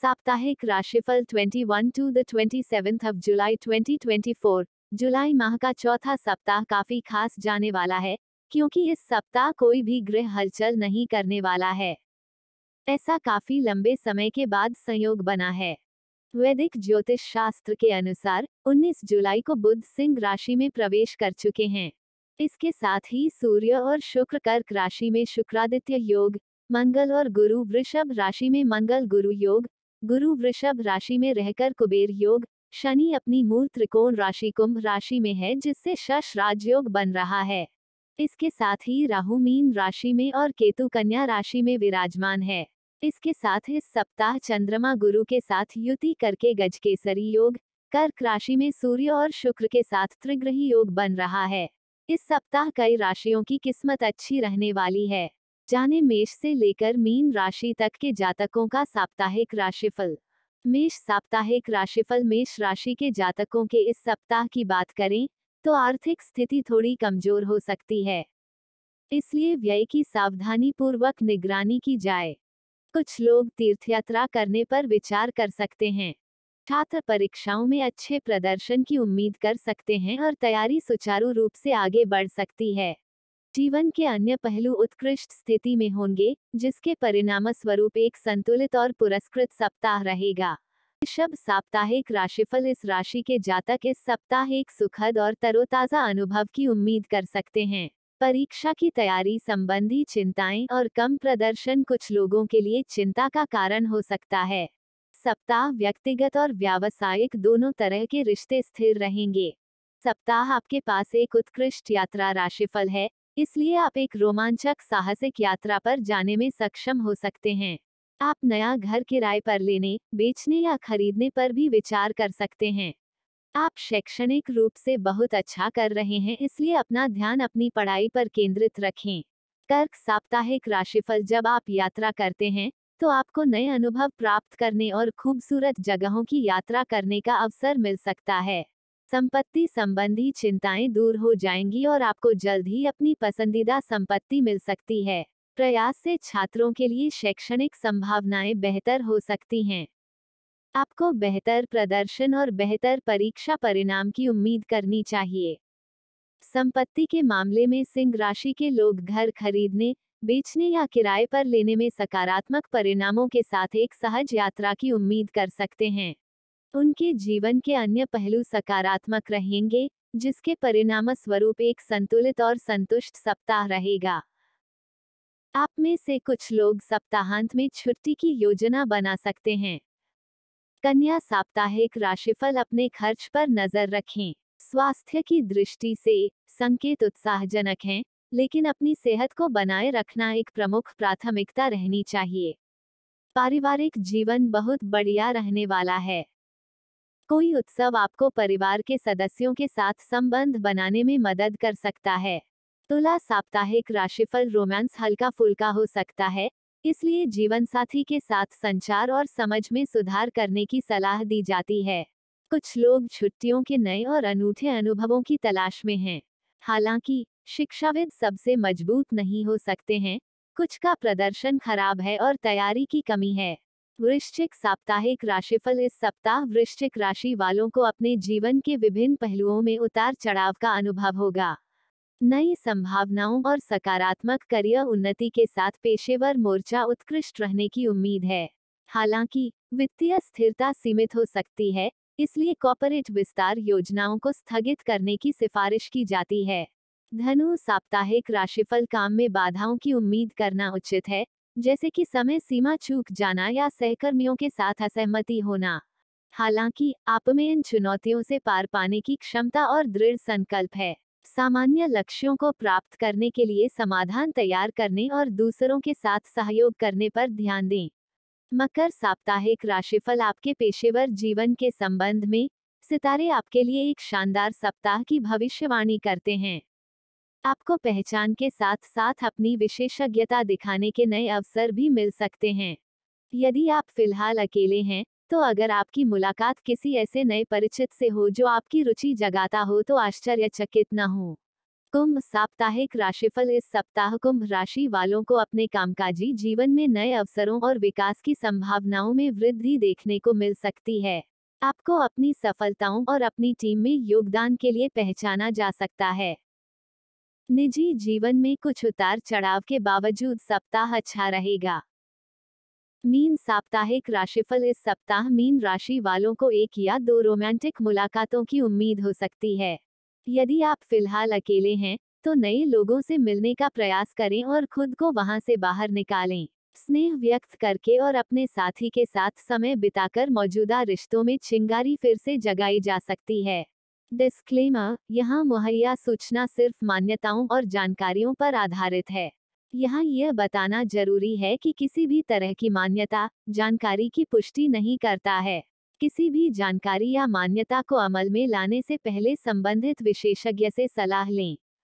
साप्ताहिक राशिफल 21 to the 27th of July 2024 जुलाई माह का चौथा सप्ताह काफी खास जाने वाला है क्योंकि इस सप्ताह कोई भी ग्रह हलचल नहीं करने वाला है ऐसा काफी लंबे समय के बाद संयोग बना है वैदिक ज्योतिष शास्त्र के अनुसार 19 जुलाई को बुध सिंह राशि में प्रवेश कर चुके हैं इसके साथ ही सूर्य और शुक्र कर्क राशि में शुक्रादित्य योग मंगल और गुरु वृषभ राशि में मंगल गुरु योग गुरु वृषभ राशि में रहकर कुबेर योग शनि अपनी मूल त्रिकोण राशि कुंभ राशि में है जिससे शश राजयोग बन रहा है इसके साथ ही राहु मीन राशि में और केतु कन्या राशि में विराजमान है इसके साथ इस सप्ताह चंद्रमा गुरु के साथ युति करके गज केसरी योग कर्क राशि में सूर्य और शुक्र के साथ त्रिग्रही योग बन रहा है इस सप्ताह कई राशियों की किस्मत अच्छी रहने वाली है जाने मेष से लेकर मीन राशि तक के जातकों का साप्ताहिक राशिफल मेष साप्ताहिक राशिफल मेष राशि के जातकों के इस सप्ताह की बात करें तो आर्थिक स्थिति थोड़ी कमजोर हो सकती है इसलिए व्यय की सावधानी पूर्वक निगरानी की जाए कुछ लोग तीर्थयात्रा करने पर विचार कर सकते हैं छात्र परीक्षाओं में अच्छे प्रदर्शन की उम्मीद कर सकते हैं और तैयारी सुचारू रूप से आगे बढ़ सकती है जीवन के अन्य पहलू उत्कृष्ट स्थिति में होंगे जिसके परिणाम स्वरूप एक संतुलित और पुरस्कृत सप्ताह रहेगा शब साप्ताहिक राशिफल इस राशि के जातक इस सप्ताह एक सुखद और तरोताजा अनुभव की उम्मीद कर सकते हैं परीक्षा की तैयारी संबंधी चिंताएं और कम प्रदर्शन कुछ लोगों के लिए चिंता का कारण हो सकता है सप्ताह व्यक्तिगत और व्यावसायिक दोनों तरह के रिश्ते स्थिर रहेंगे सप्ताह आपके पास एक उत्कृष्ट यात्रा राशिफल है इसलिए आप एक रोमांचक साहसिक यात्रा पर जाने में सक्षम हो सकते हैं आप नया घर किराए पर लेने बेचने या खरीदने पर भी विचार कर सकते हैं आप शैक्षणिक रूप से बहुत अच्छा कर रहे हैं इसलिए अपना ध्यान अपनी पढ़ाई पर केंद्रित रखें कर्क साप्ताहिक राशिफल जब आप यात्रा करते हैं तो आपको नए अनुभव प्राप्त करने और खूबसूरत जगहों की यात्रा करने का अवसर मिल सकता है संपत्ति संबंधी चिंताएं दूर हो जाएंगी और आपको जल्द ही अपनी पसंदीदा संपत्ति मिल सकती है प्रयास से छात्रों के लिए शैक्षणिक संभावनाएं बेहतर हो सकती हैं आपको बेहतर प्रदर्शन और बेहतर परीक्षा परिणाम की उम्मीद करनी चाहिए संपत्ति के मामले में सिंह राशि के लोग घर खरीदने बेचने या किराए पर लेने में सकारात्मक परिणामों के साथ एक सहज यात्रा की उम्मीद कर सकते हैं उनके जीवन के अन्य पहलू सकारात्मक रहेंगे जिसके परिणाम स्वरूप एक संतुलित और संतुष्ट सप्ताह रहेगा आप में से कुछ लोग सप्ताहांत में छुट्टी की योजना बना सकते हैं कन्या साप्ताहिक राशिफल अपने खर्च पर नजर रखें स्वास्थ्य की दृष्टि से संकेत उत्साहजनक हैं लेकिन अपनी सेहत को बनाए रखना एक प्रमुख प्राथमिकता रहनी चाहिए पारिवारिक जीवन बहुत बढ़िया रहने वाला है कोई उत्सव आपको परिवार के सदस्यों के साथ संबंध बनाने में मदद कर सकता है तुला साप्ताहिक राशिफल रोमांस हल्का फुल्का हो सकता है इसलिए जीवन साथी के साथ संचार और समझ में सुधार करने की सलाह दी जाती है कुछ लोग छुट्टियों के नए और अनूठे अनुभवों की तलाश में हैं हालांकि शिक्षाविद सबसे मजबूत नहीं हो सकते हैं कुछ का प्रदर्शन खराब है और तैयारी की कमी है वृश्चिक साप्ताहिक राशिफल इस सप्ताह वृश्चिक राशि वालों को अपने जीवन के विभिन्न पहलुओं में उतार चढ़ाव का अनुभव होगा नई संभावनाओं और सकारात्मक करियर उन्नति के साथ पेशेवर मोर्चा उत्कृष्ट रहने की उम्मीद है हालांकि वित्तीय स्थिरता सीमित हो सकती है इसलिए कॉपोरेट विस्तार योजनाओं को स्थगित करने की सिफारिश की जाती है धनु साप्ताहिक राशिफल काम में बाधाओं की उम्मीद करना उचित है जैसे कि समय सीमा चूक जाना या सहकर्मियों के साथ असहमति होना हालांकि आप में इन चुनौतियों से पार पाने की क्षमता और दृढ़ संकल्प है सामान्य लक्ष्यों को प्राप्त करने के लिए समाधान तैयार करने और दूसरों के साथ सहयोग करने पर ध्यान दें मकर साप्ताहिक राशिफल आपके पेशेवर जीवन के संबंध में सितारे आपके लिए एक शानदार सप्ताह की भविष्यवाणी करते हैं आपको पहचान के साथ साथ अपनी विशेषज्ञता दिखाने के नए अवसर भी मिल सकते हैं यदि आप फिलहाल अकेले हैं तो अगर आपकी मुलाकात किसी ऐसे नए परिचित से हो जो आपकी रुचि जगाता हो तो आश्चर्यचकित न हो कुंभ साप्ताहिक राशिफल इस सप्ताह कुंभ राशि वालों को अपने कामकाजी जीवन में नए अवसरों और विकास की संभावनाओं में वृद्धि देखने को मिल सकती है आपको अपनी सफलताओं और अपनी टीम में योगदान के लिए पहचाना जा सकता है निजी जीवन में कुछ उतार चढ़ाव के बावजूद सप्ताह अच्छा रहेगा मीन साप्ताहिक राशिफल इस सप्ताह मीन राशि वालों को एक या दो रोमांटिक मुलाकातों की उम्मीद हो सकती है यदि आप फिलहाल अकेले हैं तो नए लोगों से मिलने का प्रयास करें और खुद को वहां से बाहर निकालें स्नेह व्यक्त करके और अपने साथी के साथ समय बिताकर मौजूदा रिश्तों में चिंगारी फिर से जगाई जा सकती है डिस्क्लेमर यहाँ मुहैया सूचना सिर्फ मान्यताओं और जानकारियों पर आधारित है यहाँ यह बताना जरूरी है कि किसी भी तरह की मान्यता जानकारी की पुष्टि नहीं करता है किसी भी जानकारी या मान्यता को अमल में लाने से पहले संबंधित विशेषज्ञ से सलाह लें